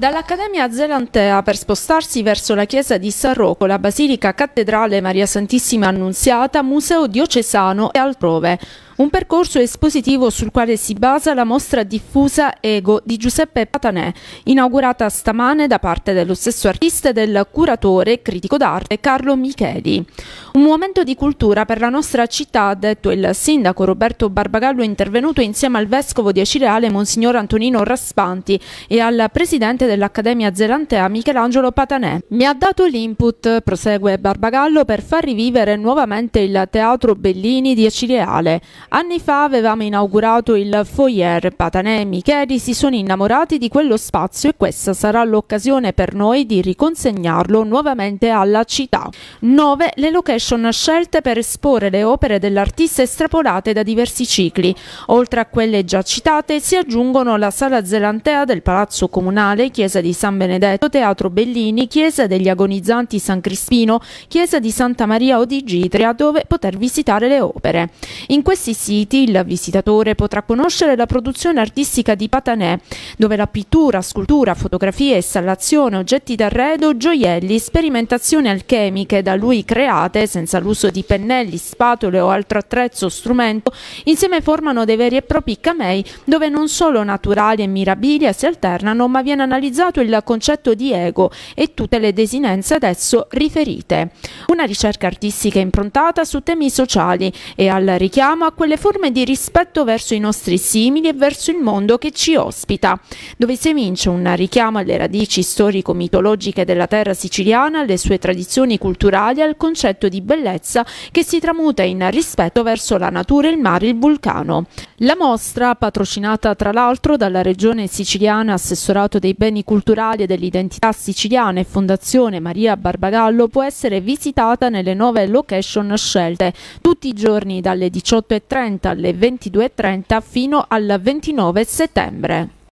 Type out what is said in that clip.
Dall'Accademia Zelantea per spostarsi verso la chiesa di San Rocco, la Basilica Cattedrale Maria Santissima Annunziata, Museo Diocesano e altrove. Un percorso espositivo sul quale si basa la mostra diffusa Ego di Giuseppe Patanè, inaugurata stamane da parte dello stesso artista e del curatore e critico d'arte Carlo Micheli. Un momento di cultura per la nostra città, ha detto il sindaco Roberto Barbagallo intervenuto insieme al vescovo di Acireale Monsignor Antonino Raspanti e al presidente dell'Accademia Zelantea Michelangelo Patanè. Mi ha dato l'input, prosegue Barbagallo, per far rivivere nuovamente il Teatro Bellini di Acireale. Anni fa avevamo inaugurato il Foyer. Patanè e Micheli si sono innamorati di quello spazio e questa sarà l'occasione per noi di riconsegnarlo nuovamente alla città. 9. Le location scelte per esporre le opere dell'artista estrapolate da diversi cicli. Oltre a quelle già citate si aggiungono la Sala Zelantea del Palazzo Comunale Chiesa di San Benedetto, Teatro Bellini, Chiesa degli Agonizzanti San Crispino, Chiesa di Santa Maria o di Gitria dove poter visitare le opere. In questi siti il visitatore potrà conoscere la produzione artistica di Patanè, dove la pittura, scultura, fotografia, installazione, oggetti d'arredo, gioielli, sperimentazioni alchemiche da lui create senza l'uso di pennelli, spatole o altro attrezzo o strumento, insieme formano dei veri e propri camei dove non solo naturali e mirabilia si alternano ma viene analizzato analizzato il concetto di ego e tutte le desinenze ad esso riferite. Una ricerca artistica improntata su temi sociali e al richiamo a quelle forme di rispetto verso i nostri simili e verso il mondo che ci ospita, dove si evince un richiamo alle radici storico-mitologiche della terra siciliana, alle sue tradizioni culturali e al concetto di bellezza che si tramuta in rispetto verso la natura, il mare, il vulcano. La mostra, patrocinata tra l'altro dalla regione siciliana Assessorato dei Beni beni culturali e dell'identità siciliana e Fondazione Maria Barbagallo può essere visitata nelle nuove location scelte, tutti i giorni dalle 18.30 alle 22.30 fino al 29 settembre.